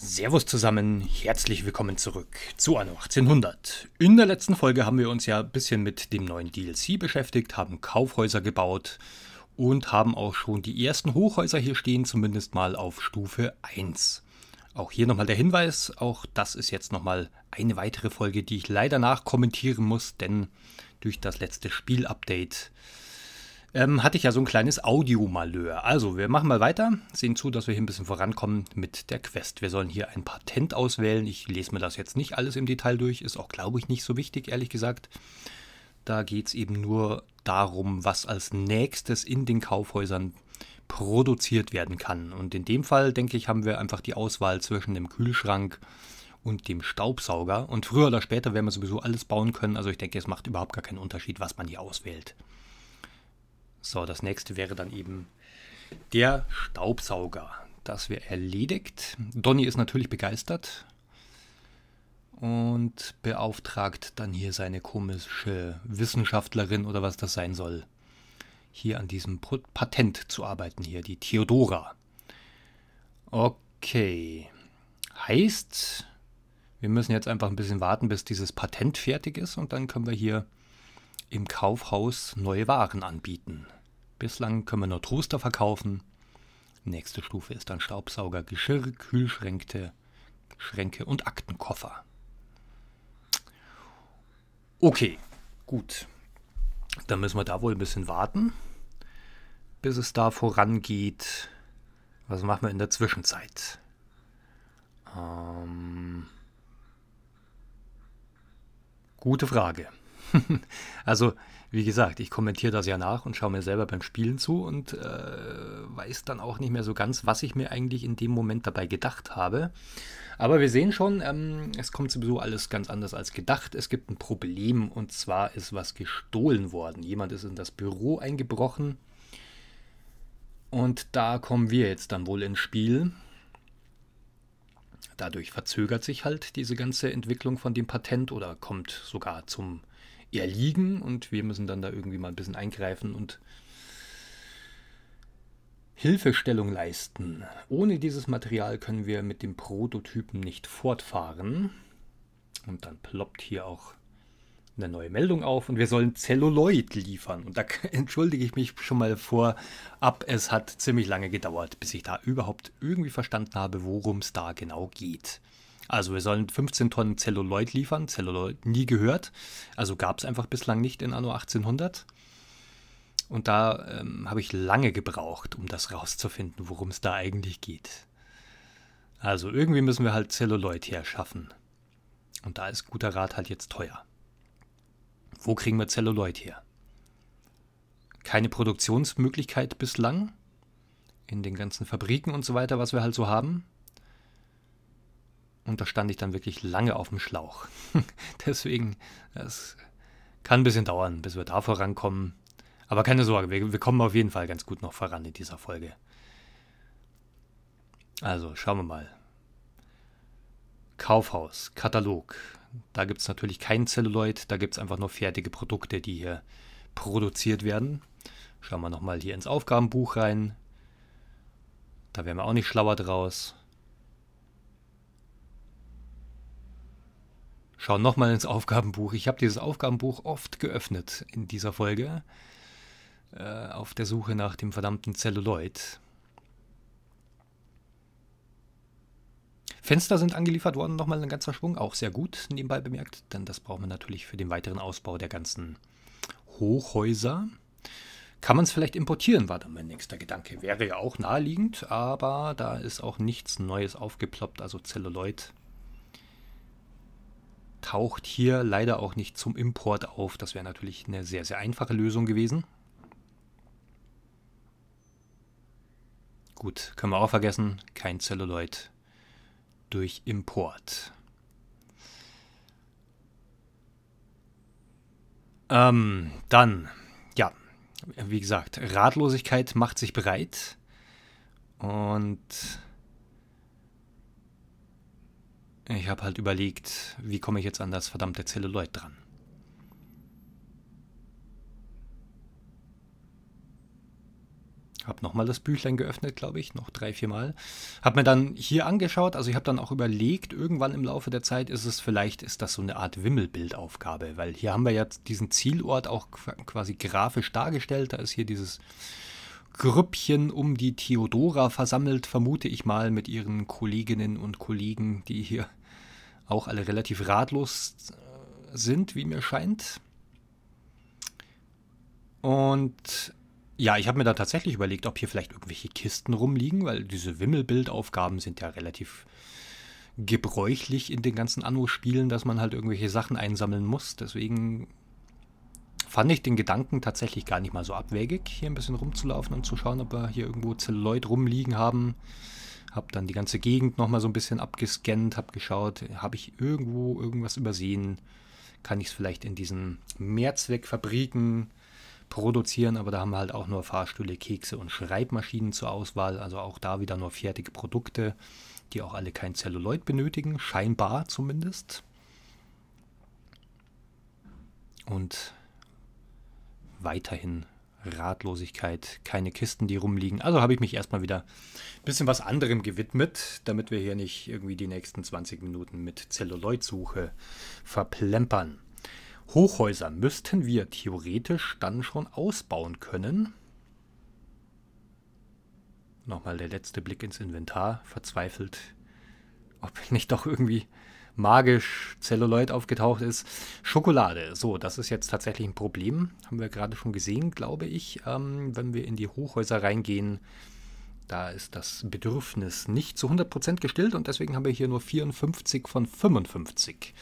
Servus zusammen, herzlich willkommen zurück zu Anno 1800. In der letzten Folge haben wir uns ja ein bisschen mit dem neuen DLC beschäftigt, haben Kaufhäuser gebaut und haben auch schon die ersten Hochhäuser hier stehen, zumindest mal auf Stufe 1. Auch hier nochmal der Hinweis, auch das ist jetzt nochmal eine weitere Folge, die ich leider nachkommentieren muss, denn durch das letzte Spielupdate ähm, hatte ich ja so ein kleines Audiomalheur. Also, wir machen mal weiter, sehen zu, dass wir hier ein bisschen vorankommen mit der Quest. Wir sollen hier ein Patent auswählen. Ich lese mir das jetzt nicht alles im Detail durch, ist auch, glaube ich, nicht so wichtig, ehrlich gesagt. Da geht es eben nur darum, was als nächstes in den Kaufhäusern produziert werden kann. Und in dem Fall, denke ich, haben wir einfach die Auswahl zwischen dem Kühlschrank und dem Staubsauger. Und früher oder später werden wir sowieso alles bauen können. Also ich denke, es macht überhaupt gar keinen Unterschied, was man hier auswählt. So, das nächste wäre dann eben der Staubsauger. Das wäre erledigt. Donny ist natürlich begeistert und beauftragt dann hier seine komische Wissenschaftlerin oder was das sein soll, hier an diesem Patent zu arbeiten, hier die Theodora. Okay, heißt, wir müssen jetzt einfach ein bisschen warten, bis dieses Patent fertig ist und dann können wir hier im Kaufhaus neue Waren anbieten. Bislang können wir nur Truster verkaufen. Nächste Stufe ist dann Staubsauger, Geschirr, Kühlschränke Schränke und Aktenkoffer. Okay, gut. Dann müssen wir da wohl ein bisschen warten, bis es da vorangeht. Was machen wir in der Zwischenzeit? Ähm, gute Frage. also wie gesagt, ich kommentiere das ja nach und schaue mir selber beim Spielen zu und äh, weiß dann auch nicht mehr so ganz, was ich mir eigentlich in dem Moment dabei gedacht habe. Aber wir sehen schon, ähm, es kommt sowieso alles ganz anders als gedacht. Es gibt ein Problem und zwar ist was gestohlen worden. Jemand ist in das Büro eingebrochen und da kommen wir jetzt dann wohl ins Spiel. Dadurch verzögert sich halt diese ganze Entwicklung von dem Patent oder kommt sogar zum eher liegen und wir müssen dann da irgendwie mal ein bisschen eingreifen und Hilfestellung leisten. Ohne dieses Material können wir mit dem Prototypen nicht fortfahren. Und dann ploppt hier auch eine neue Meldung auf und wir sollen Zelluloid liefern. Und da entschuldige ich mich schon mal vorab. Es hat ziemlich lange gedauert, bis ich da überhaupt irgendwie verstanden habe, worum es da genau geht. Also wir sollen 15 Tonnen Zelluloid liefern. Zelluloid nie gehört. Also gab es einfach bislang nicht in Anno 1800. Und da ähm, habe ich lange gebraucht, um das rauszufinden, worum es da eigentlich geht. Also irgendwie müssen wir halt Zelluloid schaffen. Und da ist guter Rat halt jetzt teuer. Wo kriegen wir Zelluloid her? Keine Produktionsmöglichkeit bislang in den ganzen Fabriken und so weiter, was wir halt so haben. Und da stand ich dann wirklich lange auf dem Schlauch. Deswegen, es kann ein bisschen dauern, bis wir da vorankommen. Aber keine Sorge, wir, wir kommen auf jeden Fall ganz gut noch voran in dieser Folge. Also, schauen wir mal. Kaufhaus, Katalog. Da gibt es natürlich kein Celluloid, da gibt es einfach nur fertige Produkte, die hier produziert werden. Schauen wir nochmal hier ins Aufgabenbuch rein. Da wären wir auch nicht schlauer draus. Schau nochmal ins Aufgabenbuch. Ich habe dieses Aufgabenbuch oft geöffnet in dieser Folge äh, auf der Suche nach dem verdammten Celluloid. Fenster sind angeliefert worden, nochmal ein ganzer Schwung, auch sehr gut nebenbei bemerkt, denn das braucht man natürlich für den weiteren Ausbau der ganzen Hochhäuser. Kann man es vielleicht importieren, war dann mein nächster Gedanke. Wäre ja auch naheliegend, aber da ist auch nichts Neues aufgeploppt, also Celluloid taucht hier leider auch nicht zum Import auf. Das wäre natürlich eine sehr, sehr einfache Lösung gewesen. Gut, können wir auch vergessen, kein Celluloid durch Import. Ähm, dann, ja, wie gesagt, Ratlosigkeit macht sich bereit und ich habe halt überlegt, wie komme ich jetzt an das verdammte Zelluloid dran. Habe nochmal das Büchlein geöffnet, glaube ich, noch drei, vier Mal. Habe mir dann hier angeschaut, also ich habe dann auch überlegt, irgendwann im Laufe der Zeit ist es vielleicht, ist das so eine Art Wimmelbildaufgabe, weil hier haben wir ja diesen Zielort auch quasi grafisch dargestellt. Da ist hier dieses Grüppchen um die Theodora versammelt, vermute ich mal, mit ihren Kolleginnen und Kollegen, die hier auch alle relativ ratlos äh, sind, wie mir scheint. Und ja, ich habe mir da tatsächlich überlegt, ob hier vielleicht irgendwelche Kisten rumliegen, weil diese Wimmelbildaufgaben sind ja relativ gebräuchlich in den ganzen Anno-Spielen, dass man halt irgendwelche Sachen einsammeln muss. Deswegen fand ich den Gedanken tatsächlich gar nicht mal so abwegig, hier ein bisschen rumzulaufen und zu schauen, ob wir hier irgendwo Zelluloid rumliegen haben. Habe dann die ganze Gegend nochmal so ein bisschen abgescannt, habe geschaut, habe ich irgendwo irgendwas übersehen? Kann ich es vielleicht in diesen Mehrzweckfabriken produzieren? Aber da haben wir halt auch nur Fahrstühle, Kekse und Schreibmaschinen zur Auswahl. Also auch da wieder nur fertige Produkte, die auch alle kein Celluloid benötigen, scheinbar zumindest. Und weiterhin Ratlosigkeit, keine Kisten, die rumliegen. Also habe ich mich erstmal wieder ein bisschen was anderem gewidmet, damit wir hier nicht irgendwie die nächsten 20 Minuten mit Zelluloid-Suche verplempern. Hochhäuser müssten wir theoretisch dann schon ausbauen können. Nochmal der letzte Blick ins Inventar, verzweifelt, ob nicht doch irgendwie magisch Zelluloid aufgetaucht ist. Schokolade. So, das ist jetzt tatsächlich ein Problem. Haben wir gerade schon gesehen, glaube ich. Ähm, wenn wir in die Hochhäuser reingehen, da ist das Bedürfnis nicht zu 100% gestillt und deswegen haben wir hier nur 54 von 55.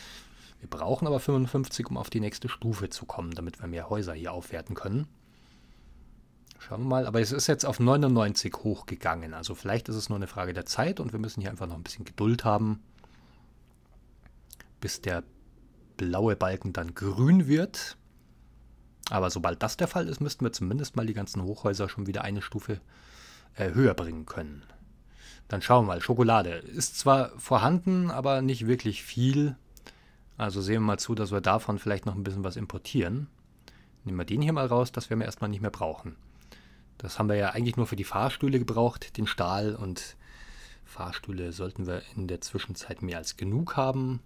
Wir brauchen aber 55, um auf die nächste Stufe zu kommen, damit wir mehr Häuser hier aufwerten können. Schauen wir mal, aber es ist jetzt auf 99 hochgegangen, also vielleicht ist es nur eine Frage der Zeit und wir müssen hier einfach noch ein bisschen Geduld haben bis der blaue Balken dann grün wird. Aber sobald das der Fall ist, müssten wir zumindest mal die ganzen Hochhäuser schon wieder eine Stufe äh, höher bringen können. Dann schauen wir mal. Schokolade ist zwar vorhanden, aber nicht wirklich viel. Also sehen wir mal zu, dass wir davon vielleicht noch ein bisschen was importieren. Nehmen wir den hier mal raus, das werden wir erstmal nicht mehr brauchen. Das haben wir ja eigentlich nur für die Fahrstühle gebraucht, den Stahl und Fahrstühle sollten wir in der Zwischenzeit mehr als genug haben.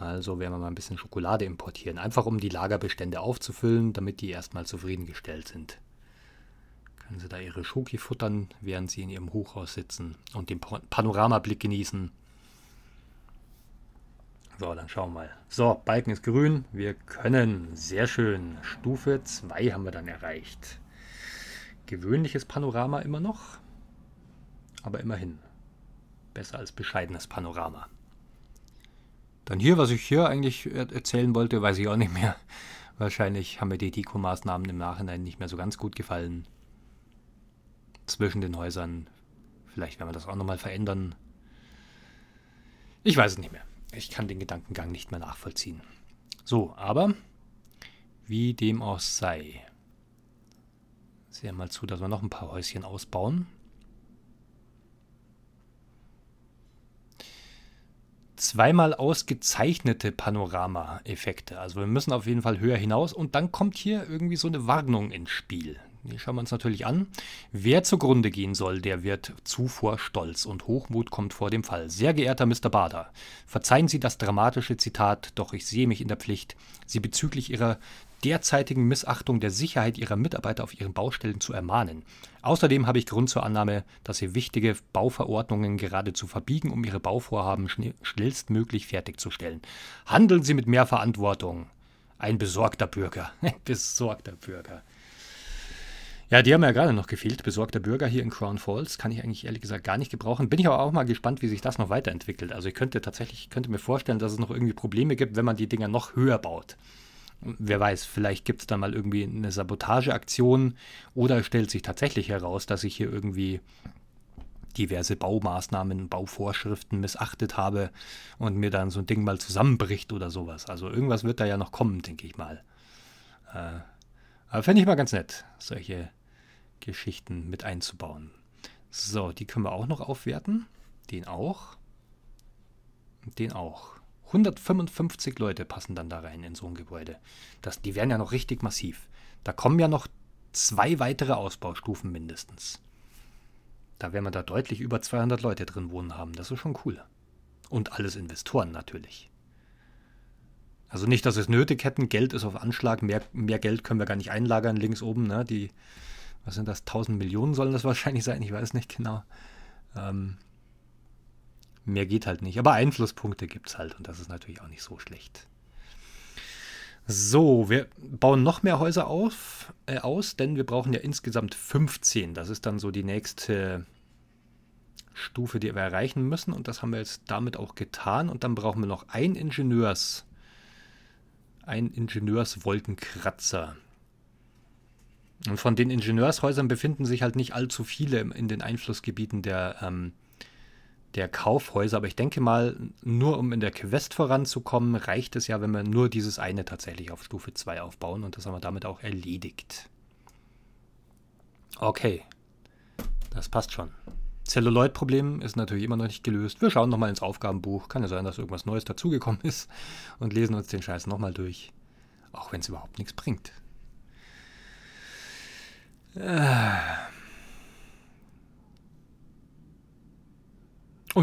Also werden wir mal ein bisschen Schokolade importieren, einfach um die Lagerbestände aufzufüllen, damit die erstmal zufriedengestellt sind. Können sie da ihre Schoki futtern, während sie in ihrem Hochhaus sitzen und den Panoramablick genießen. So, dann schauen wir mal. So, Balken ist grün. Wir können. Sehr schön. Stufe 2 haben wir dann erreicht. Gewöhnliches Panorama immer noch. Aber immerhin. Besser als bescheidenes Panorama. Dann hier, was ich hier eigentlich erzählen wollte, weiß ich auch nicht mehr. Wahrscheinlich haben mir die Deko-Maßnahmen im Nachhinein nicht mehr so ganz gut gefallen. Zwischen den Häusern. Vielleicht werden wir das auch nochmal verändern. Ich weiß es nicht mehr. Ich kann den Gedankengang nicht mehr nachvollziehen. So, aber wie dem auch sei. Sehen wir mal zu, dass wir noch ein paar Häuschen ausbauen. zweimal ausgezeichnete Panorama-Effekte. Also wir müssen auf jeden Fall höher hinaus und dann kommt hier irgendwie so eine Warnung ins Spiel. Hier schauen wir uns natürlich an. Wer zugrunde gehen soll, der wird zuvor stolz und Hochmut kommt vor dem Fall. Sehr geehrter Mr. Bader, verzeihen Sie das dramatische Zitat, doch ich sehe mich in der Pflicht, Sie bezüglich Ihrer derzeitigen Missachtung der Sicherheit Ihrer Mitarbeiter auf Ihren Baustellen zu ermahnen. Außerdem habe ich Grund zur Annahme, dass Sie wichtige Bauverordnungen geradezu verbiegen, um Ihre Bauvorhaben schnellstmöglich fertigzustellen. Handeln Sie mit mehr Verantwortung. Ein besorgter Bürger. Ein besorgter Bürger. Ja, die haben ja gerade noch gefehlt. Besorgter Bürger hier in Crown Falls kann ich eigentlich ehrlich gesagt gar nicht gebrauchen. Bin ich aber auch mal gespannt, wie sich das noch weiterentwickelt. Also ich könnte tatsächlich, könnte mir vorstellen, dass es noch irgendwie Probleme gibt, wenn man die Dinger noch höher baut. Wer weiß, vielleicht gibt es da mal irgendwie eine Sabotageaktion oder stellt sich tatsächlich heraus, dass ich hier irgendwie diverse Baumaßnahmen, Bauvorschriften missachtet habe und mir dann so ein Ding mal zusammenbricht oder sowas. Also irgendwas wird da ja noch kommen, denke ich mal. Äh, aber fände ich mal ganz nett, solche Geschichten mit einzubauen. So, die können wir auch noch aufwerten. Den auch. Den auch. 155 Leute passen dann da rein in so ein Gebäude. Das, die werden ja noch richtig massiv. Da kommen ja noch zwei weitere Ausbaustufen mindestens. Da werden wir da deutlich über 200 Leute drin wohnen haben. Das ist schon cool. Und alles Investoren natürlich. Also nicht, dass es nötig hätten. Geld ist auf Anschlag. Mehr, mehr Geld können wir gar nicht einlagern. Links oben, ne? die was sind das, 1000 Millionen sollen das wahrscheinlich sein, ich weiß nicht genau. Ähm, mehr geht halt nicht, aber Einflusspunkte gibt es halt und das ist natürlich auch nicht so schlecht. So, wir bauen noch mehr Häuser auf, äh, aus, denn wir brauchen ja insgesamt 15. Das ist dann so die nächste Stufe, die wir erreichen müssen und das haben wir jetzt damit auch getan und dann brauchen wir noch ein Ingenieurs, ein Ingenieurswolkenkratzer. Und von den Ingenieurshäusern befinden sich halt nicht allzu viele in den Einflussgebieten der, ähm, der Kaufhäuser. Aber ich denke mal, nur um in der Quest voranzukommen, reicht es ja, wenn wir nur dieses eine tatsächlich auf Stufe 2 aufbauen. Und das haben wir damit auch erledigt. Okay, das passt schon. Zelluloid-Problem ist natürlich immer noch nicht gelöst. Wir schauen nochmal ins Aufgabenbuch. Kann ja sein, dass irgendwas Neues dazugekommen ist und lesen uns den Scheiß nochmal durch. Auch wenn es überhaupt nichts bringt. Und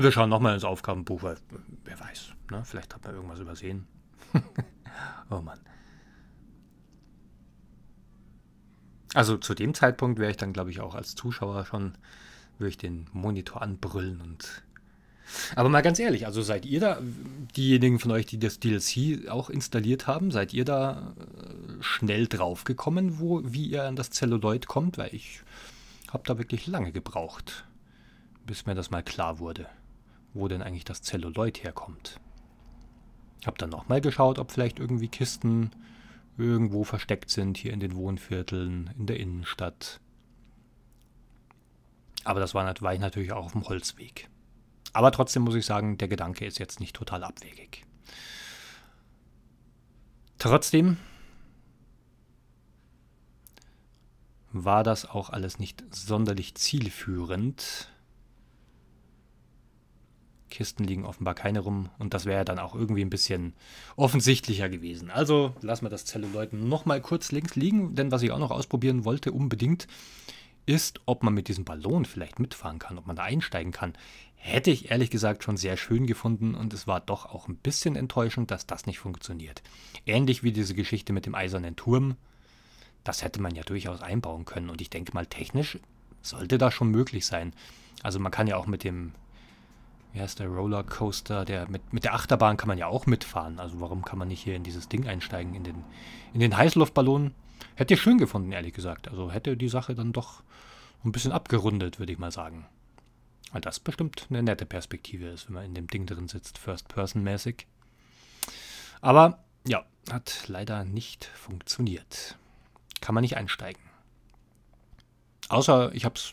wir schauen nochmal ins Aufgabenbuch, weil wer weiß, ne? vielleicht hat man irgendwas übersehen. oh Mann. Also zu dem Zeitpunkt wäre ich dann, glaube ich, auch als Zuschauer schon, würde ich den Monitor anbrüllen und aber mal ganz ehrlich, also seid ihr da, diejenigen von euch, die das DLC auch installiert haben, seid ihr da äh, schnell draufgekommen, wo, wie ihr an das Celluloid kommt? Weil ich habe da wirklich lange gebraucht, bis mir das mal klar wurde, wo denn eigentlich das Celluloid herkommt. Habe dann nochmal geschaut, ob vielleicht irgendwie Kisten irgendwo versteckt sind, hier in den Wohnvierteln, in der Innenstadt. Aber das war, war ich natürlich auch auf dem Holzweg. Aber trotzdem muss ich sagen, der Gedanke ist jetzt nicht total abwegig. Trotzdem war das auch alles nicht sonderlich zielführend. Kisten liegen offenbar keine rum und das wäre dann auch irgendwie ein bisschen offensichtlicher gewesen. Also lassen wir das Zelluloid nochmal kurz links liegen, denn was ich auch noch ausprobieren wollte unbedingt, ist, ob man mit diesem Ballon vielleicht mitfahren kann, ob man da einsteigen kann hätte ich ehrlich gesagt schon sehr schön gefunden und es war doch auch ein bisschen enttäuschend, dass das nicht funktioniert. Ähnlich wie diese Geschichte mit dem eisernen Turm. Das hätte man ja durchaus einbauen können und ich denke mal technisch sollte das schon möglich sein. Also man kann ja auch mit dem, wie heißt der Rollercoaster, der mit, mit der Achterbahn kann man ja auch mitfahren. Also warum kann man nicht hier in dieses Ding einsteigen, in den, in den Heißluftballon? Hätte ich schön gefunden, ehrlich gesagt. Also hätte die Sache dann doch ein bisschen abgerundet, würde ich mal sagen. Weil das bestimmt eine nette Perspektive ist, wenn man in dem Ding drin sitzt, First-Person-mäßig. Aber ja, hat leider nicht funktioniert. Kann man nicht einsteigen. Außer ich habe es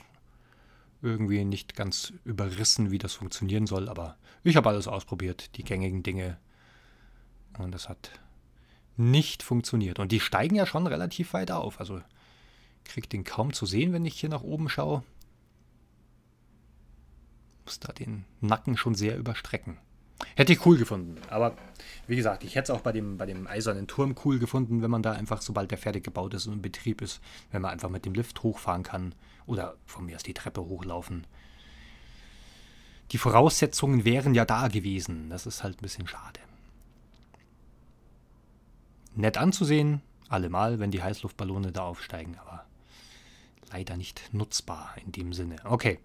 irgendwie nicht ganz überrissen, wie das funktionieren soll, aber ich habe alles ausprobiert, die gängigen Dinge. Und das hat nicht funktioniert. Und die steigen ja schon relativ weit auf. Also kriegt den kaum zu sehen, wenn ich hier nach oben schaue. Muss da den Nacken schon sehr überstrecken. Hätte ich cool gefunden. Aber wie gesagt, ich hätte es auch bei dem, bei dem eisernen Turm cool gefunden, wenn man da einfach, sobald der fertig gebaut ist und in Betrieb ist, wenn man einfach mit dem Lift hochfahren kann oder von mir aus die Treppe hochlaufen. Die Voraussetzungen wären ja da gewesen. Das ist halt ein bisschen schade. Nett anzusehen, allemal, wenn die Heißluftballone da aufsteigen, aber leider nicht nutzbar in dem Sinne. Okay,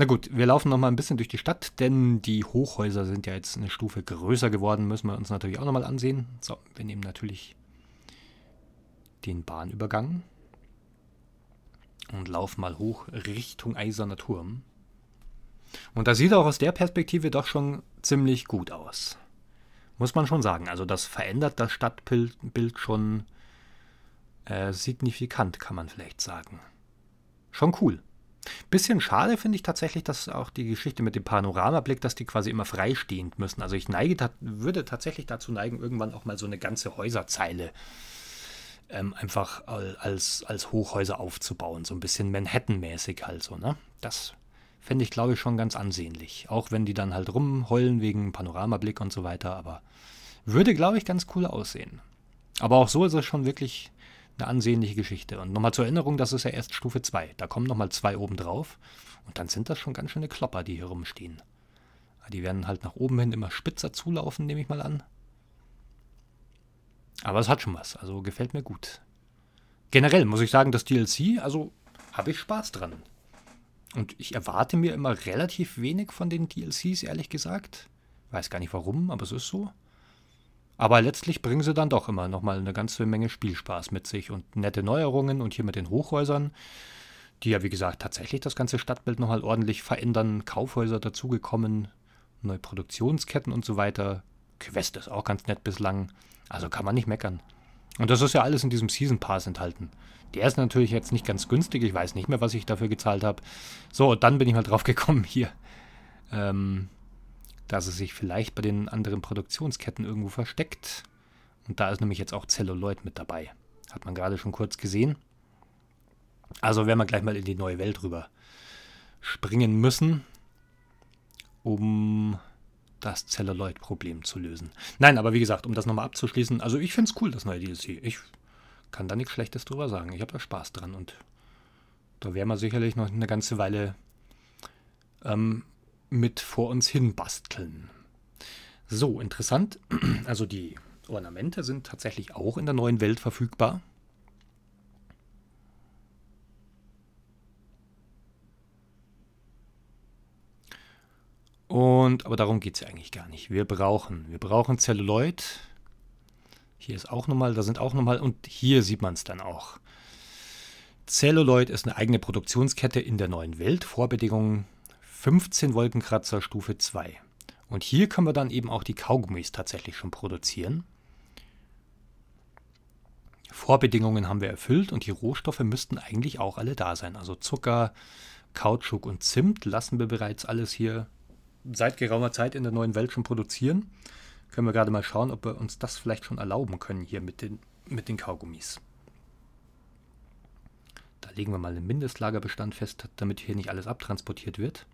na gut, wir laufen noch mal ein bisschen durch die Stadt, denn die Hochhäuser sind ja jetzt eine Stufe größer geworden, müssen wir uns natürlich auch noch mal ansehen. So, wir nehmen natürlich den Bahnübergang und laufen mal hoch Richtung Eiserner Turm. Und das sieht auch aus der Perspektive doch schon ziemlich gut aus. Muss man schon sagen. Also das verändert das Stadtbild schon äh, signifikant, kann man vielleicht sagen. Schon cool. Bisschen schade finde ich tatsächlich, dass auch die Geschichte mit dem Panoramablick, dass die quasi immer freistehend müssen. Also ich neige, würde tatsächlich dazu neigen, irgendwann auch mal so eine ganze Häuserzeile ähm, einfach als, als Hochhäuser aufzubauen. So ein bisschen Manhattan-mäßig halt so, ne? Das fände ich, glaube ich, schon ganz ansehnlich. Auch wenn die dann halt rumheulen wegen Panoramablick und so weiter, aber würde, glaube ich, ganz cool aussehen. Aber auch so ist es schon wirklich eine ansehnliche Geschichte. Und nochmal zur Erinnerung, das ist ja erst Stufe 2. Da kommen nochmal zwei oben drauf. Und dann sind das schon ganz schöne Klopper, die hier rumstehen. Ah, die werden halt nach oben hin immer spitzer zulaufen, nehme ich mal an. Aber es hat schon was. Also gefällt mir gut. Generell muss ich sagen, das DLC, also habe ich Spaß dran. Und ich erwarte mir immer relativ wenig von den DLCs, ehrlich gesagt. Weiß gar nicht warum, aber es ist so. Aber letztlich bringen sie dann doch immer nochmal eine ganze Menge Spielspaß mit sich und nette Neuerungen und hier mit den Hochhäusern, die ja wie gesagt tatsächlich das ganze Stadtbild nochmal ordentlich verändern, Kaufhäuser dazugekommen, neue Produktionsketten und so weiter. Quest ist auch ganz nett bislang, also kann man nicht meckern. Und das ist ja alles in diesem Season Pass enthalten. Der ist natürlich jetzt nicht ganz günstig, ich weiß nicht mehr, was ich dafür gezahlt habe. So, und dann bin ich mal drauf gekommen hier. Ähm, dass es sich vielleicht bei den anderen Produktionsketten irgendwo versteckt. Und da ist nämlich jetzt auch Celluloid mit dabei. Hat man gerade schon kurz gesehen. Also werden wir gleich mal in die neue Welt rüber springen müssen, um das Celluloid-Problem zu lösen. Nein, aber wie gesagt, um das nochmal abzuschließen, also ich finde es cool, das neue DLC. Ich kann da nichts Schlechtes drüber sagen. Ich habe da Spaß dran und da werden wir sicherlich noch eine ganze Weile ähm, mit vor uns hin basteln. So, interessant. Also die Ornamente sind tatsächlich auch in der neuen Welt verfügbar. Und, aber darum geht es ja eigentlich gar nicht. Wir brauchen, wir brauchen Celluloid. Hier ist auch nochmal, da sind auch nochmal und hier sieht man es dann auch. Celluloid ist eine eigene Produktionskette in der neuen Welt. Vorbedingungen 15 Wolkenkratzer Stufe 2. Und hier können wir dann eben auch die Kaugummis tatsächlich schon produzieren. Vorbedingungen haben wir erfüllt und die Rohstoffe müssten eigentlich auch alle da sein. Also Zucker, Kautschuk und Zimt lassen wir bereits alles hier seit geraumer Zeit in der neuen Welt schon produzieren. Können wir gerade mal schauen, ob wir uns das vielleicht schon erlauben können hier mit den, mit den Kaugummis. Da legen wir mal einen Mindestlagerbestand fest, damit hier nicht alles abtransportiert wird.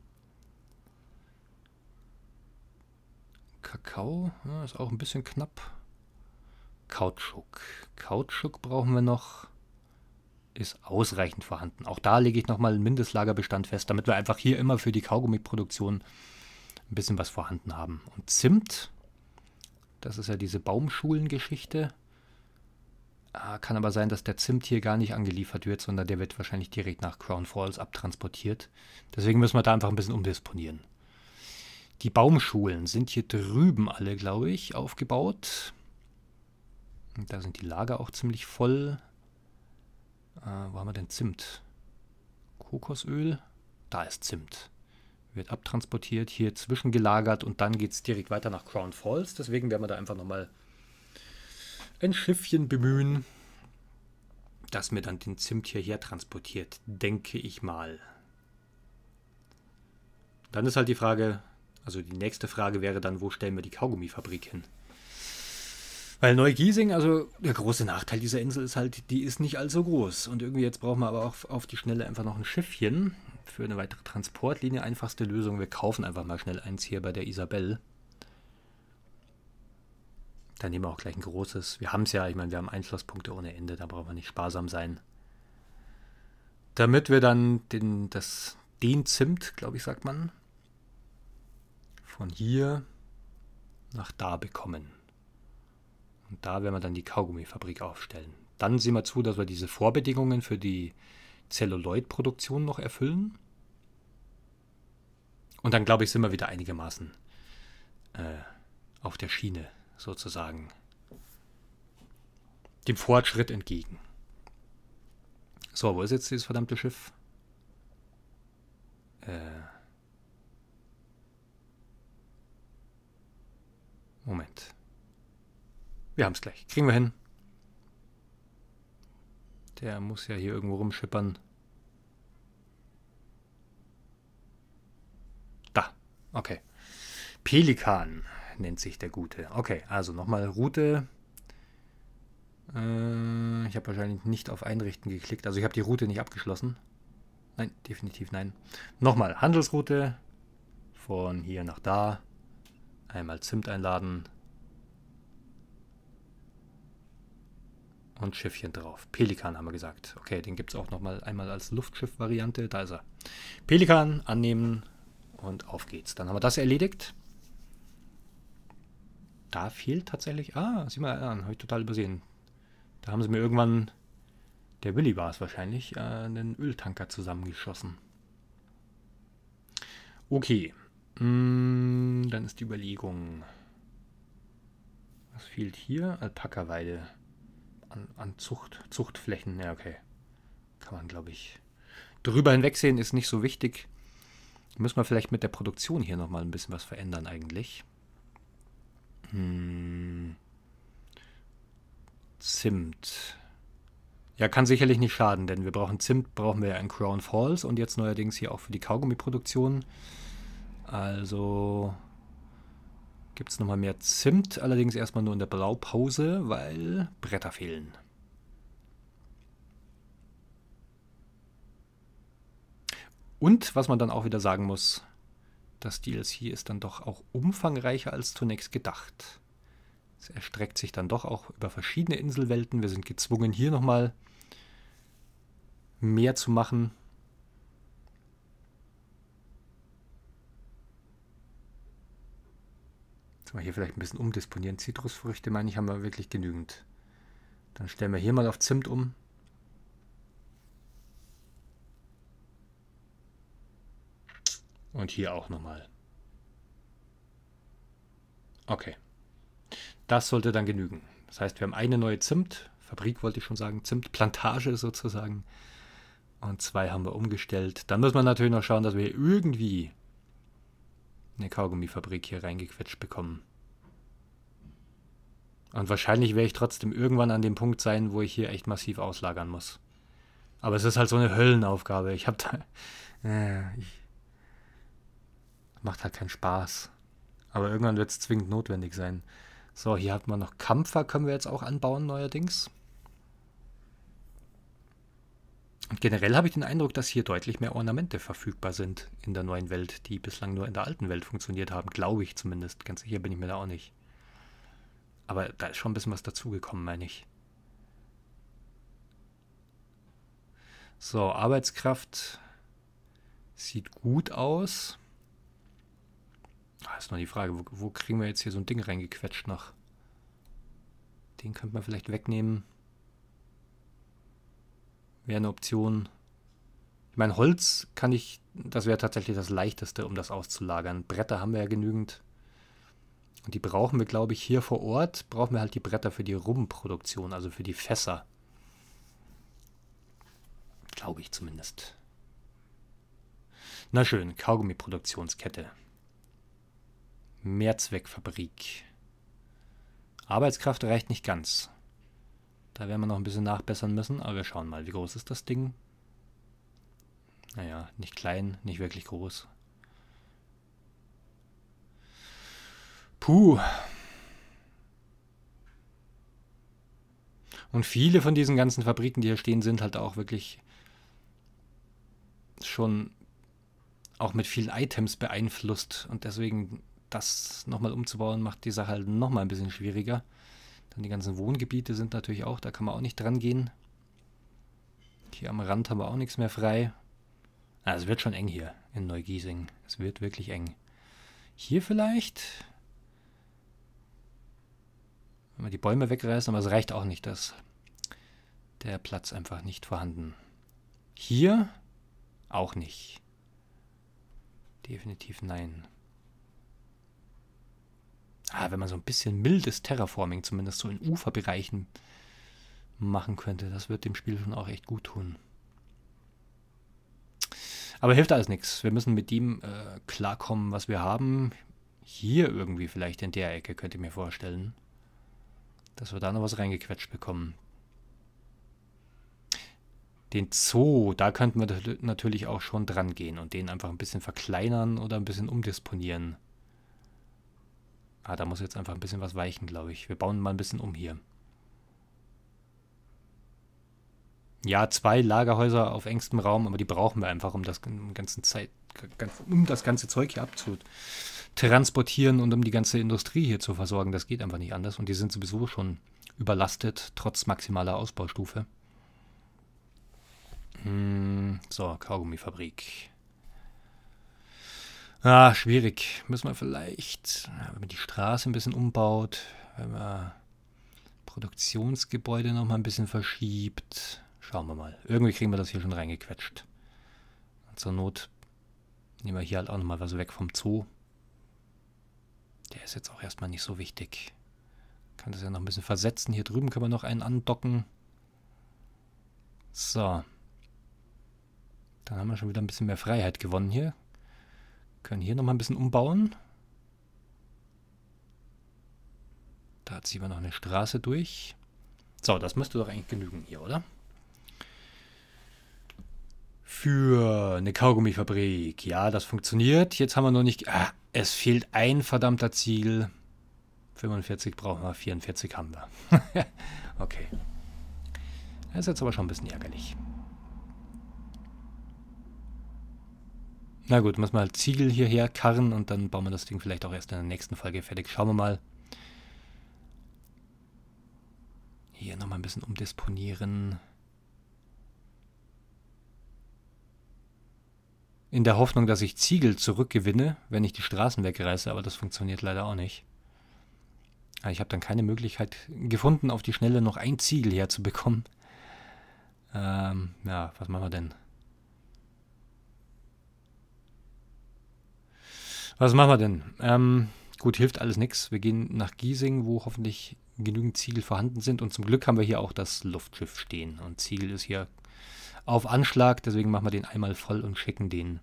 Kakao ja, ist auch ein bisschen knapp. Kautschuk. Kautschuk brauchen wir noch. Ist ausreichend vorhanden. Auch da lege ich nochmal einen Mindestlagerbestand fest, damit wir einfach hier immer für die Kaugummiproduktion ein bisschen was vorhanden haben. Und Zimt, das ist ja diese Baumschulengeschichte. Ah, kann aber sein, dass der Zimt hier gar nicht angeliefert wird, sondern der wird wahrscheinlich direkt nach Crown Falls abtransportiert. Deswegen müssen wir da einfach ein bisschen umdisponieren. Die Baumschulen sind hier drüben alle, glaube ich, aufgebaut. Und da sind die Lager auch ziemlich voll. Äh, wo haben wir denn Zimt? Kokosöl? Da ist Zimt. Wird abtransportiert, hier zwischengelagert und dann geht es direkt weiter nach Crown Falls. Deswegen werden wir da einfach nochmal ein Schiffchen bemühen, das mir dann den Zimt hierher transportiert, denke ich mal. Dann ist halt die Frage, also die nächste Frage wäre dann, wo stellen wir die Kaugummifabrik hin? Weil Neugiesing, also der große Nachteil dieser Insel ist halt, die ist nicht allzu groß. Und irgendwie jetzt brauchen wir aber auch auf die Schnelle einfach noch ein Schiffchen für eine weitere Transportlinie. Einfachste Lösung, wir kaufen einfach mal schnell eins hier bei der Isabel. Dann nehmen wir auch gleich ein großes. Wir haben es ja, ich meine, wir haben Einschlusspunkte ohne Ende, da brauchen wir nicht sparsam sein. Damit wir dann den, das, den Zimt, glaube ich, sagt man, von hier nach da bekommen. Und da werden wir dann die Kaugummifabrik aufstellen. Dann sehen wir zu, dass wir diese Vorbedingungen für die Zelluloid-Produktion noch erfüllen. Und dann, glaube ich, sind wir wieder einigermaßen äh, auf der Schiene sozusagen dem Fortschritt entgegen. So, wo ist jetzt dieses verdammte Schiff? Äh. Moment. Wir haben es gleich. Kriegen wir hin. Der muss ja hier irgendwo rumschippern. Da. Okay. Pelikan nennt sich der Gute. Okay, also nochmal Route. Äh, ich habe wahrscheinlich nicht auf Einrichten geklickt. Also ich habe die Route nicht abgeschlossen. Nein, definitiv nein. Nochmal Handelsroute. Von hier nach da. Einmal Zimt einladen. Und Schiffchen drauf. Pelikan haben wir gesagt. Okay, den gibt es auch nochmal einmal als Luftschiff-Variante. Da ist er. Pelikan annehmen und auf geht's. Dann haben wir das erledigt. Da fehlt tatsächlich... Ah, sieh mal an, habe ich total übersehen. Da haben sie mir irgendwann, der Willi war es wahrscheinlich, äh, einen Öltanker zusammengeschossen. Okay. Mm, dann ist die Überlegung. Was fehlt hier? Alpakaweide. An, an Zucht, Zuchtflächen. Ja, okay. Kann man, glaube ich. Drüber hinwegsehen ist nicht so wichtig. Müssen wir vielleicht mit der Produktion hier nochmal ein bisschen was verändern eigentlich. Hm. Zimt. Ja, kann sicherlich nicht schaden, denn wir brauchen Zimt, brauchen wir ja in Crown Falls und jetzt neuerdings hier auch für die Kaugummiproduktion. produktion also gibt es nochmal mehr Zimt, allerdings erstmal nur in der Blaupause, weil Bretter fehlen. Und was man dann auch wieder sagen muss, das DLC ist dann doch auch umfangreicher als zunächst gedacht. Es erstreckt sich dann doch auch über verschiedene Inselwelten. Wir sind gezwungen, hier nochmal mehr zu machen, Müssen wir hier vielleicht ein bisschen umdisponieren. Zitrusfrüchte, meine ich, haben wir wirklich genügend. Dann stellen wir hier mal auf Zimt um. Und hier auch nochmal. Okay. Das sollte dann genügen. Das heißt, wir haben eine neue Zimt. Fabrik wollte ich schon sagen. Zimtplantage sozusagen. Und zwei haben wir umgestellt. Dann müssen wir natürlich noch schauen, dass wir irgendwie eine Kaugummifabrik hier reingequetscht bekommen. Und wahrscheinlich werde ich trotzdem irgendwann an dem Punkt sein, wo ich hier echt massiv auslagern muss. Aber es ist halt so eine Höllenaufgabe. Ich habe da... Äh, ich, macht halt keinen Spaß. Aber irgendwann wird es zwingend notwendig sein. So, hier hat man noch Kampfer, können wir jetzt auch anbauen neuerdings. Und generell habe ich den Eindruck, dass hier deutlich mehr Ornamente verfügbar sind in der neuen Welt, die bislang nur in der alten Welt funktioniert haben, glaube ich zumindest. Ganz sicher bin ich mir da auch nicht. Aber da ist schon ein bisschen was dazugekommen, meine ich. So, Arbeitskraft sieht gut aus. Das ah, ist noch die Frage, wo, wo kriegen wir jetzt hier so ein Ding reingequetscht noch? Den könnte man vielleicht wegnehmen. Wäre eine Option. Ich meine, Holz kann ich, das wäre tatsächlich das Leichteste, um das auszulagern. Bretter haben wir ja genügend. Und die brauchen wir, glaube ich, hier vor Ort, brauchen wir halt die Bretter für die Rumproduktion, also für die Fässer. Glaube ich zumindest. Na schön, Kaugummi-Produktionskette. Mehrzweckfabrik. Arbeitskraft reicht nicht ganz. Da werden wir noch ein bisschen nachbessern müssen, aber wir schauen mal, wie groß ist das Ding? Naja, nicht klein, nicht wirklich groß. Puh. Und viele von diesen ganzen Fabriken, die hier stehen, sind halt auch wirklich schon auch mit vielen Items beeinflusst. Und deswegen das nochmal umzubauen, macht die Sache halt nochmal ein bisschen schwieriger. Dann die ganzen Wohngebiete sind natürlich auch, da kann man auch nicht dran gehen. Hier am Rand haben wir auch nichts mehr frei. Ah, es wird schon eng hier in Neugiesing. Es wird wirklich eng. Hier vielleicht? Wenn wir die Bäume wegreißen, aber es reicht auch nicht, dass der Platz einfach nicht vorhanden. Hier auch nicht. Definitiv nein ah, wenn man so ein bisschen mildes Terraforming zumindest so in Uferbereichen machen könnte, das wird dem Spiel schon auch echt gut tun. Aber hilft alles nichts. Wir müssen mit dem äh, klarkommen, was wir haben. Hier irgendwie vielleicht in der Ecke, könnt ihr mir vorstellen. Dass wir da noch was reingequetscht bekommen. Den Zoo, da könnten wir natürlich auch schon dran gehen und den einfach ein bisschen verkleinern oder ein bisschen umdisponieren. Ah, da muss jetzt einfach ein bisschen was weichen, glaube ich. Wir bauen mal ein bisschen um hier. Ja, zwei Lagerhäuser auf engstem Raum, aber die brauchen wir einfach, um das, um ganzen Zeit, um das ganze Zeug hier abzutransportieren und um die ganze Industrie hier zu versorgen. Das geht einfach nicht anders. Und die sind sowieso schon überlastet, trotz maximaler Ausbaustufe. Hm, so, Kaugummifabrik. Ah, schwierig. Müssen wir vielleicht, wenn man die Straße ein bisschen umbaut, wenn man Produktionsgebäude noch mal ein bisschen verschiebt. Schauen wir mal. Irgendwie kriegen wir das hier schon reingequetscht. zur Not nehmen wir hier halt auch noch mal was weg vom Zoo. Der ist jetzt auch erstmal nicht so wichtig. Kann das ja noch ein bisschen versetzen. Hier drüben können wir noch einen andocken. So. Dann haben wir schon wieder ein bisschen mehr Freiheit gewonnen hier. Können hier nochmal ein bisschen umbauen. Da ziehen wir noch eine Straße durch. So, das müsste doch eigentlich genügen hier, oder? Für eine Kaugummifabrik. Ja, das funktioniert. Jetzt haben wir noch nicht... Ah, es fehlt ein verdammter Ziel. 45 brauchen wir, 44 haben wir. okay. Das ist jetzt aber schon ein bisschen ärgerlich. Na gut, muss wir halt Ziegel hierher karren und dann bauen wir das Ding vielleicht auch erst in der nächsten Folge fertig. Schauen wir mal. Hier nochmal ein bisschen umdisponieren. In der Hoffnung, dass ich Ziegel zurückgewinne, wenn ich die Straßen wegreiße, aber das funktioniert leider auch nicht. Ah, ich habe dann keine Möglichkeit gefunden, auf die Schnelle noch ein Ziegel herzubekommen. Ähm, ja, was machen wir denn? Was machen wir denn? Ähm, gut, hilft alles nichts. Wir gehen nach Giesing, wo hoffentlich genügend Ziegel vorhanden sind. Und zum Glück haben wir hier auch das Luftschiff stehen. Und Ziegel ist hier auf Anschlag, deswegen machen wir den einmal voll und schicken den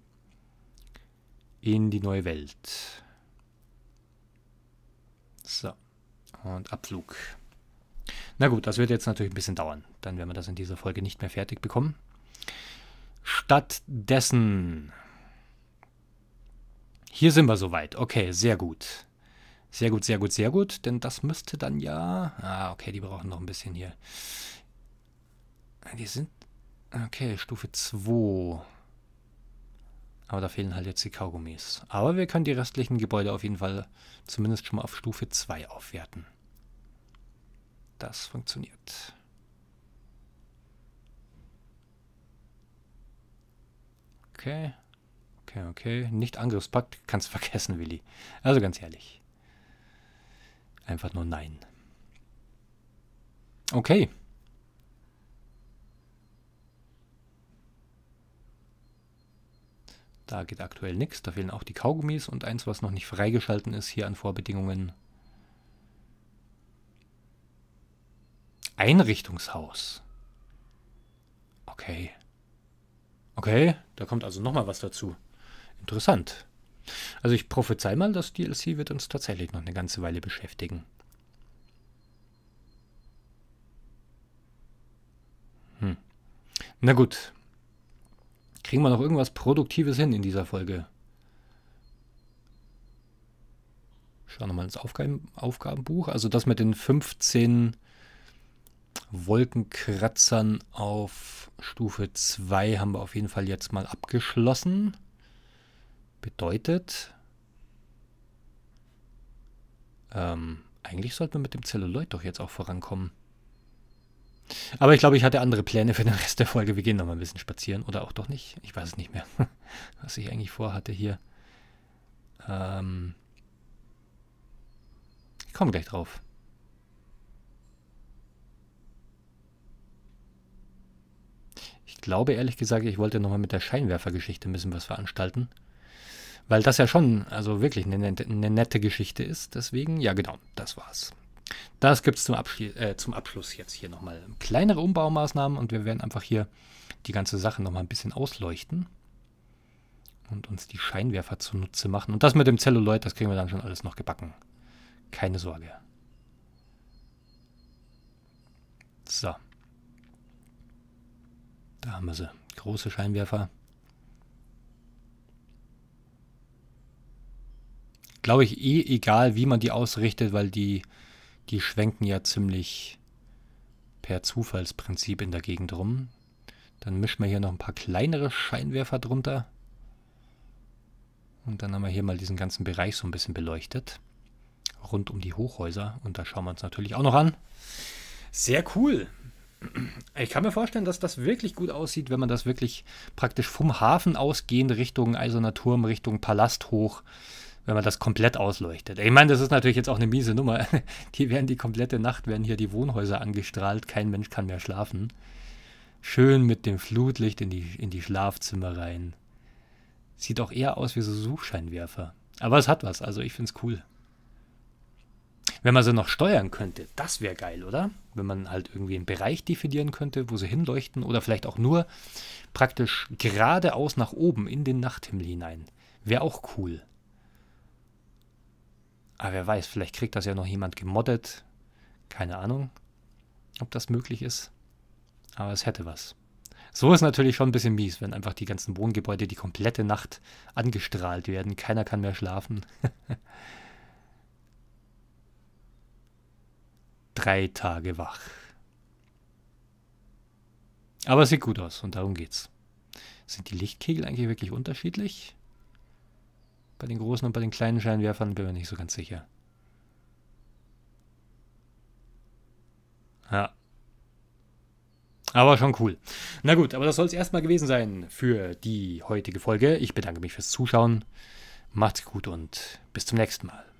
in die neue Welt. So, und Abflug. Na gut, das wird jetzt natürlich ein bisschen dauern. Dann werden wir das in dieser Folge nicht mehr fertig bekommen. Stattdessen hier sind wir soweit. Okay, sehr gut. Sehr gut, sehr gut, sehr gut. Denn das müsste dann ja... Ah, okay, die brauchen noch ein bisschen hier. Die sind... Okay, Stufe 2. Aber da fehlen halt jetzt die Kaugummis. Aber wir können die restlichen Gebäude auf jeden Fall zumindest schon mal auf Stufe 2 aufwerten. Das funktioniert. Okay. Okay, okay. Nicht Angriffspakt. Kannst vergessen, Willi. Also ganz ehrlich. Einfach nur nein. Okay. Da geht aktuell nichts. Da fehlen auch die Kaugummis und eins, was noch nicht freigeschalten ist hier an Vorbedingungen. Einrichtungshaus. Okay. Okay, da kommt also nochmal was dazu. Interessant. Also ich prophezei mal, das DLC wird uns tatsächlich noch eine ganze Weile beschäftigen. Hm. Na gut. Kriegen wir noch irgendwas Produktives hin in dieser Folge? Schauen wir mal ins Aufgaben Aufgabenbuch. Also das mit den 15 Wolkenkratzern auf Stufe 2 haben wir auf jeden Fall jetzt mal abgeschlossen. Bedeutet, ähm, eigentlich sollten wir mit dem Zelluloid doch jetzt auch vorankommen. Aber ich glaube, ich hatte andere Pläne für den Rest der Folge. Wir gehen nochmal ein bisschen spazieren oder auch doch nicht. Ich weiß es nicht mehr, was ich eigentlich vorhatte hier. Ähm ich komme gleich drauf. Ich glaube ehrlich gesagt, ich wollte nochmal mit der Scheinwerfergeschichte ein bisschen was veranstalten weil das ja schon, also wirklich eine, eine nette Geschichte ist. Deswegen, ja genau, das war's. Das gibt es zum, äh, zum, Abschluss jetzt hier nochmal kleinere Umbaumaßnahmen und wir werden einfach hier die ganze Sache nochmal ein bisschen ausleuchten und uns die Scheinwerfer zunutze machen. Und das mit dem Celluloid, das kriegen wir dann schon alles noch gebacken. Keine Sorge. So. Da haben wir sie. Große Scheinwerfer. glaube ich, eh egal, wie man die ausrichtet, weil die, die schwenken ja ziemlich per Zufallsprinzip in der Gegend rum. Dann mischen wir hier noch ein paar kleinere Scheinwerfer drunter. Und dann haben wir hier mal diesen ganzen Bereich so ein bisschen beleuchtet. Rund um die Hochhäuser. Und da schauen wir uns natürlich auch noch an. Sehr cool. Ich kann mir vorstellen, dass das wirklich gut aussieht, wenn man das wirklich praktisch vom Hafen ausgehend Richtung Eiserner Turm, Richtung Palast hoch wenn man das komplett ausleuchtet. Ich meine, das ist natürlich jetzt auch eine miese Nummer. Die werden die komplette Nacht, werden hier die Wohnhäuser angestrahlt, kein Mensch kann mehr schlafen. Schön mit dem Flutlicht in die, in die Schlafzimmer rein. Sieht auch eher aus wie so Suchscheinwerfer. Aber es hat was, also ich finde es cool. Wenn man sie noch steuern könnte, das wäre geil, oder? Wenn man halt irgendwie einen Bereich definieren könnte, wo sie hinleuchten oder vielleicht auch nur praktisch geradeaus nach oben in den Nachthimmel hinein. Wäre auch cool. Aber wer weiß, vielleicht kriegt das ja noch jemand gemoddet. Keine Ahnung, ob das möglich ist. Aber es hätte was. So ist natürlich schon ein bisschen mies, wenn einfach die ganzen Wohngebäude die komplette Nacht angestrahlt werden. Keiner kann mehr schlafen. Drei Tage wach. Aber es sieht gut aus und darum geht's. Sind die Lichtkegel eigentlich wirklich unterschiedlich? Bei den großen und bei den kleinen Scheinwerfern bin ich mir nicht so ganz sicher. Ja. Aber schon cool. Na gut, aber das soll es erstmal gewesen sein für die heutige Folge. Ich bedanke mich fürs Zuschauen. Macht's gut und bis zum nächsten Mal.